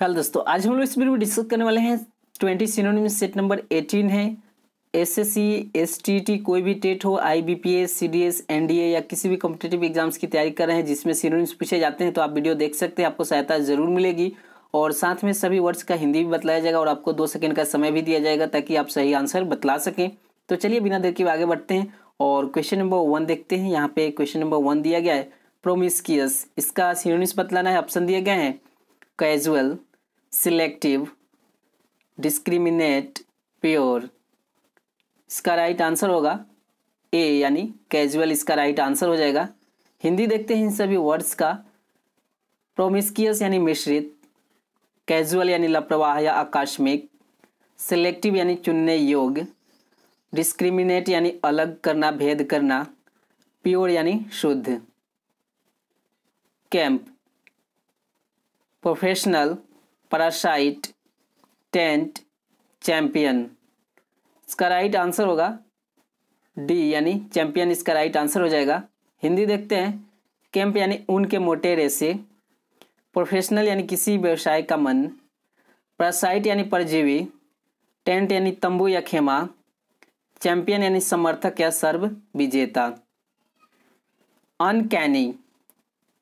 hello दोस्तों आज हम लोग इस वीडियो में डिस्कस करने वाले हैं twenty synonym set number eighteen है S S C S T T कोई भी टेट हो I B P S C D S N D A या किसी भी कॉम्पिटेटिव एग्जाम्स की तैयारी कर रहे हैं जिसमें सिनोनिम्स पूछे जाते हैं तो आप वीडियो देख सकते हैं आपको सहायता जरूर मिलेगी और साथ में सभी वर्ड्स का हिंदी भी बतलाया जाएगा और आपको दो सेकेंड का समय भी दिया जाएगा ताकि आप सही आंसर बतला सकें तो चलिए बिना देर के आगे बढ़ते हैं और क्वेश्चन नंबर वन देखते हैं यहाँ पे क्वेश्चन नंबर वन दिया गया है प्रोमिसकियस इसका सिनोनिम्स बतलाना है ऑप्शन दिए गए हैं कैजुअल सिलेक्टिव डिस्क्रिमिनेट प्योर इसका राइट आंसर होगा ए यानी कैजुअल इसका राइट आंसर हो जाएगा हिंदी देखते हैं इन सभी वर्ड्स का प्रोमिस्कियस यानी मिश्रित कैजुअल यानी लापरवाह या आकस्मिक सिलेक्टिव यानी चुनने योग्य डिस्क्रिमिनेट यानी अलग करना भेद करना प्योर यानी शुद्ध camp professional parasite tent champion इसका राइट आंसर होगा डी यानी चैंपियन इसका राइट आंसर हो जाएगा हिंदी देखते हैं कैंप यानी ऊन के मोटे रेसे प्रोफेशनल यानी किसी व्यवसाय का मन प्रसाइट यानी परजीवी टेंट यानी तंबू या खेमा चैंपियन यानी समर्थक या सर्व विजेता अनकैनी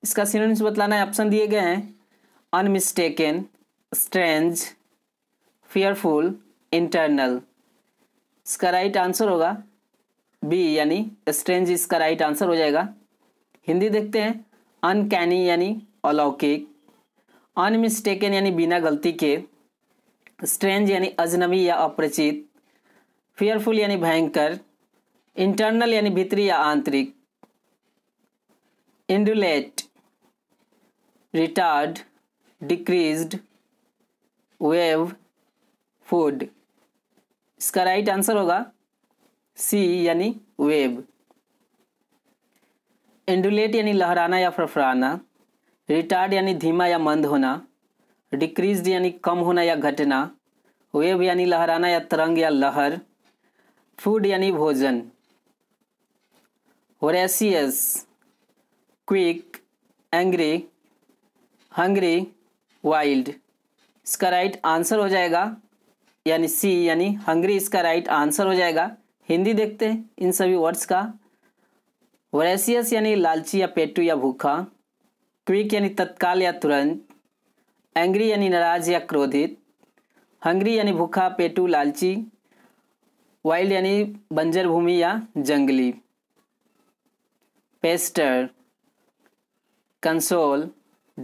इसका सीनोनिम्स बतलाना है ऑप्शन दिए गए हैं अनमिस्टेकन स्ट्रेंज फियरफुल इंटरनल इसका राइट आंसर होगा बी यानी स्ट्रेंज इसका राइट आंसर हो जाएगा हिंदी देखते हैं अनकैनी यानी अलौकिक अनमिस्टेकन यानी बिना गलती के स्ट्रेंज यानी अजनबी या अपरिचित फियरफुल यानी भयंकर इंटरनल यानी भीतरी या आंतरिक undulate retard decreased wave food इसका राइट आंसर होगा सी यानी वेव एंडुलेट यानी लहराना या फरफराना रिटार्ड यानी धीमा या मंद होना डिक्रीज यानी कम होना या घटना वेव यानी लहराना या तरंग या लहर फूड यानी भोजन voracious quick angry hungry wild इसका राइट आंसर हो जाएगा यानी सी यानी हंगरी इसका राइट आंसर हो जाएगा हिंदी देखते हैं इन सभी वर्ड्स का वरेसियस यानी लालची या पेटू या भूखा क्विक यानी तत्काल या तुरंत एंग्री यानी नाराज या क्रोधित हंगरी यानी भूखा पेटू लालची वाइल्ड यानी बंजर भूमि या जंगली pester console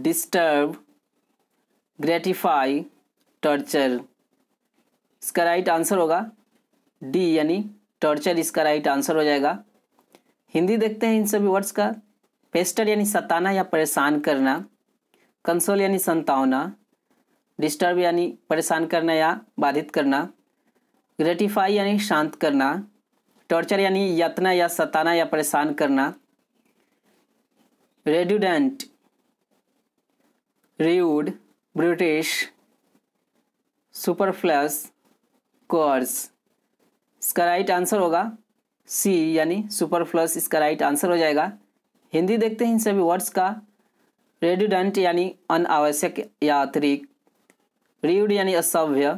disturb gratify torture इसका राइट आंसर होगा डी यानी टॉर्चर इसका राइट आंसर हो जाएगा हिंदी देखते हैं इन सभी वर्ड्स का पेस्टर यानी सताना या परेशान करना कंसोल यानी संतावना डिस्टर्ब यानी परेशान करना या बाधित करना ग्रेटिफाई यानी शांत करना टॉर्चर यानी यातना या सताना या परेशान करना redundant rude British superfluous coarse इसका राइट आंसर होगा सी यानी सुपरफ्लस इसका राइट आंसर हो जाएगा हिंदी देखते हैं इन सभी वर्ड्स का रेडिडेंट यानी अनावश्यक या अतिरिक्त रीड यानी असभ्य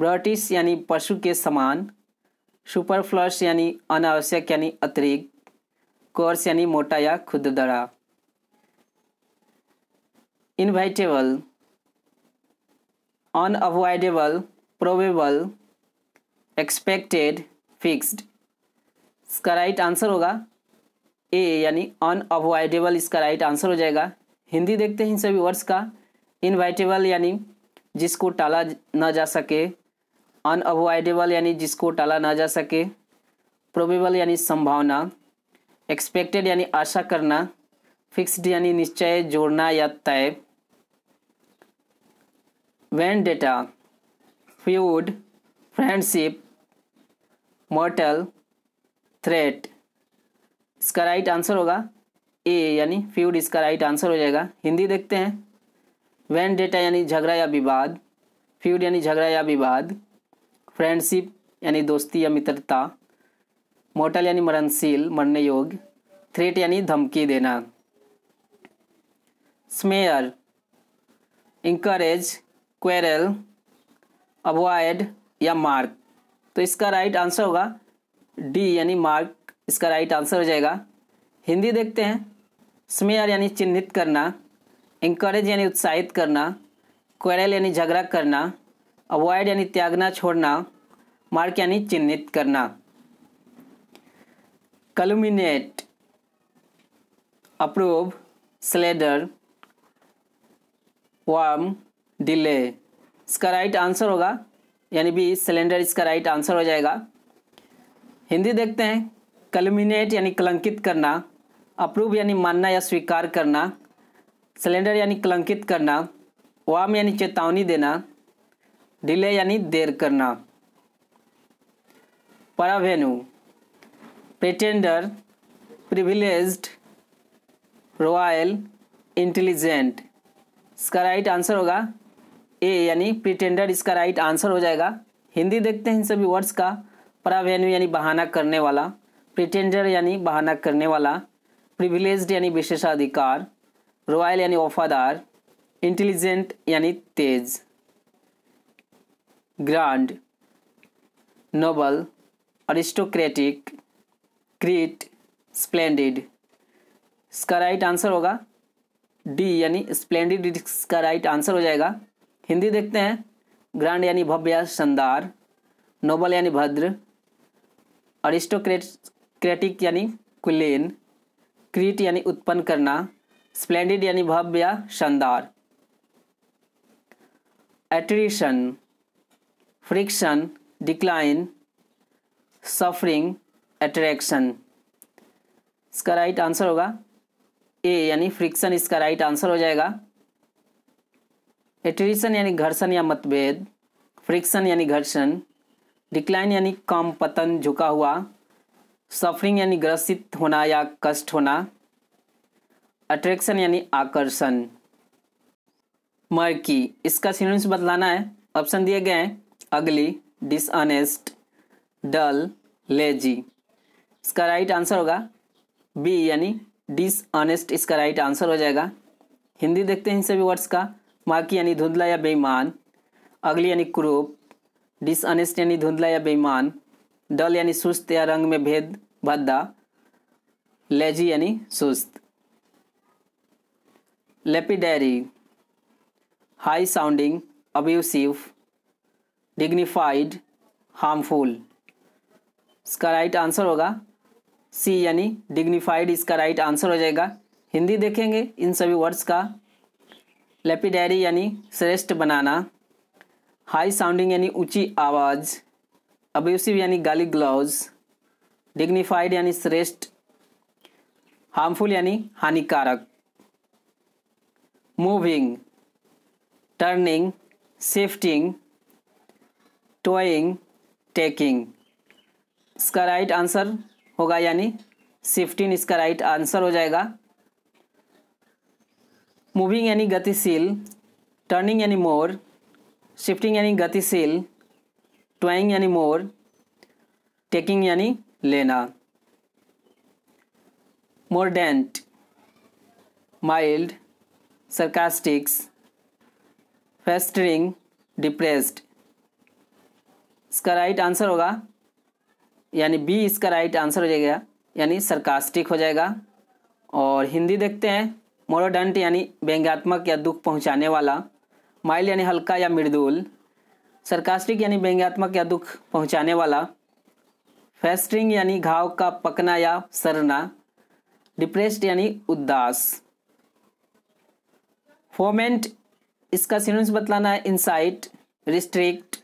ब्रिटिश यानी पशु के समान सुपरफ्लस यानी अनावश्यक यानी अतिरिक्त कोर्स यानी मोटा या खुद दड़ा inevitable unavoidable probable expected fixed इसका राइट आंसर होगा ए यानी अनअवॉइडेबल इसका राइट आंसर हो जाएगा हिंदी देखते हैं इन सभी वर्ड्स का इनवाइटेबल यानी जिसको टाला ना जा सके अनअवॉइडेबल यानी जिसको टाला ना जा सके प्रोबेबल यानी संभावना एक्सपेक्टेड यानी आशा करना फिक्स्ड यानी निश्चय जोड़ना या तय vendetta feud friendship mortal threat इसका राइट आंसर होगा ए यानी फ्यूड इसका राइट आंसर हो जाएगा हिंदी देखते हैं वैन डेटा यानी झगड़ा या विवाद फ्यूड यानी झगड़ा या विवाद फ्रेंडशिप यानी दोस्ती या मित्रता मोटल यानी मरणशील मरने योग्य थ्रेट यानी धमकी देना स्मेयर इंकरेज क्वेरल अवॉयड या मार्क तो इसका राइट आंसर होगा डी यानी मार्क इसका राइट आंसर हो जाएगा हिंदी देखते हैं स्मेयर यानी चिन्हित करना इंकरेज यानी उत्साहित करना क्वेरल यानी झगड़ा करना अवॉयड यानी त्यागना छोड़ना मार्क यानी चिन्हित करना calumniate approve slander warm delay इसका राइट आंसर होगा यानी भी सिलेंडर इसका राइट आंसर हो जाएगा हिंदी देखते हैं कलमिनेट यानी कलंकित करना अप्रूव यानी मानना या स्वीकार करना सिलेंडर यानी कलंकित करना वाम यानी चेतावनी देना डिले यानी देर करना parvenu pretender privilege royal intelligent इसका राइट आंसर होगा ए यानी प्रिटेंडर इसका राइट आंसर हो जाएगा हिंदी देखते हैं इन सभी वर्ड्स का प्रावेन्यू यानी बहाना करने वाला प्रिटेंडर यानी बहाना करने वाला प्रिविलेज यानी विशेषाधिकार रॉयल यानी वफादार इंटेलिजेंट यानी तेज grand noble aristocratic great splendid इसका राइट आंसर होगा डी यानी स्प्लेंडिड इसका राइट आंसर हो जाएगा हिंदी देखते हैं ग्रांड यानी भव्य शानदार नोबल यानी भद्र अरिस्टोक्रेट क्रेटिक यानी कुलीन क्रीट यानी उत्पन्न करना स्प्लेंडेड यानी भव्य शानदार attrition friction decline suffering attraction इसका राइट आंसर होगा ए यानी फ्रिक्शन इसका राइट आंसर हो जाएगा एट्रिशन यानी घर्षण या मतभेद फ्रिक्शन यानी घर्षण डिक्लाइन यानी कम पतन झुका हुआ सफरिंग यानी ग्रसित होना या कष्ट होना अट्रैक्शन यानी आकर्षण मर्की इसका सीनोनिम्स बतलाना है ऑप्शन दिए गए हैं अगली डिसऑनेस्ट डल लेजी इसका राइट आंसर होगा बी यानी डिसऑनेस्ट इसका राइट आंसर हो जाएगा हिंदी देखते हैं इन सभी वर्ड्स का माकी यानी धुंधला या बेईमान अगली यानी क्रूप डिसअनेस्ट यानी धुंधला या बेईमान डल यानी सुस्त या रंग में भेद भद्दा लेजी यानी सुस्त lapidary high sounding abusive dignified harmful इसका राइट आंसर होगा सी यानी डिग्निफाइड इसका राइट आंसर हो जाएगा हिंदी देखेंगे इन सभी वर्ड्स का लेपिडेरी यानी श्रेष्ठ बनाना हाई साउंडिंग यानी ऊंची आवाज़ अब्यूसिव यानी गाली ग्लव्स डिग्निफाइड यानी श्रेष्ठ हार्मफुल यानी हानिकारक moving turning shifting towing taking इसका राइट आंसर होगा यानी शिफ्टिंग इसका राइट आंसर हो जाएगा मूविंग यानी गतिशील टर्निंग यानी मोर शिफ्टिंग यानी गतिशील ट्वाइंग यानी मोर टेकिंग यानी लेना mordant mild sarcastics festering depressed इसका राइट आंसर होगा यानी बी इसका राइट आंसर हो जाएगा यानी सरकास्टिक हो जाएगा और हिंदी देखते हैं मोरोडंट यानी व्यंग्यात्मक या दुख पहुंचाने वाला माइल यानी हल्का या मृदुल सरकास्टिक यानी व्यंग्यात्मक या दुख पहुंचाने वाला फेस्टिंग यानी घाव का पकना या सरना डिप्रेस्ड यानी उदास फोमेंट इसका सिनोनिम्स बतलाना है इनसाइट रिस्ट्रिक्ट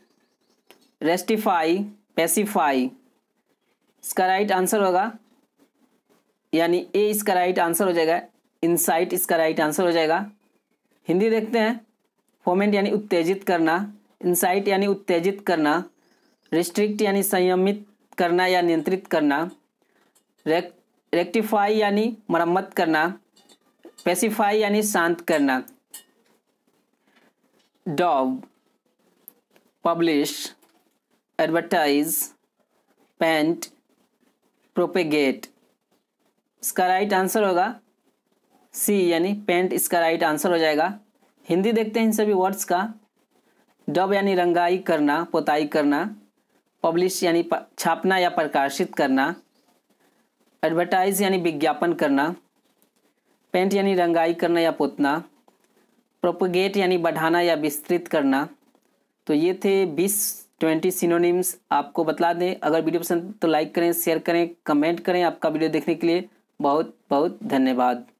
रेस्टिफाई पेसिफाई इसका राइट आंसर होगा यानी ए इसका राइट आंसर हो जाएगा इनसाइट इसका राइट आंसर हो जाएगा हिंदी देखते हैं फोमेंट यानी उत्तेजित करना इंसाइट यानी उत्तेजित करना रिस्ट्रिक्ट यानी संयमित करना या नियंत्रित करना रेक, रेक्टिफाई यानी मरम्मत करना पेसिफाई यानी शांत करना daub publish advertise paint propagate इसका राइट आंसर होगा सी यानी पेंट इसका राइट आंसर हो जाएगा हिंदी देखते हैं इन सभी वर्ड्स का डब यानी रंगाई करना पोताई करना पब्लिश यानी छापना या प्रकाशित करना एडवर्टाइज यानी विज्ञापन करना पेंट यानी रंगाई करना या पोतना प्रोपोगेट यानी बढ़ाना या विस्तृत करना तो ये थे बीस ट्वेंटी सिनोनिम्स आपको बतला दें अगर वीडियो पसंद तो लाइक करें शेयर करें कमेंट करें आपका वीडियो देखने के लिए बहुत बहुत धन्यवाद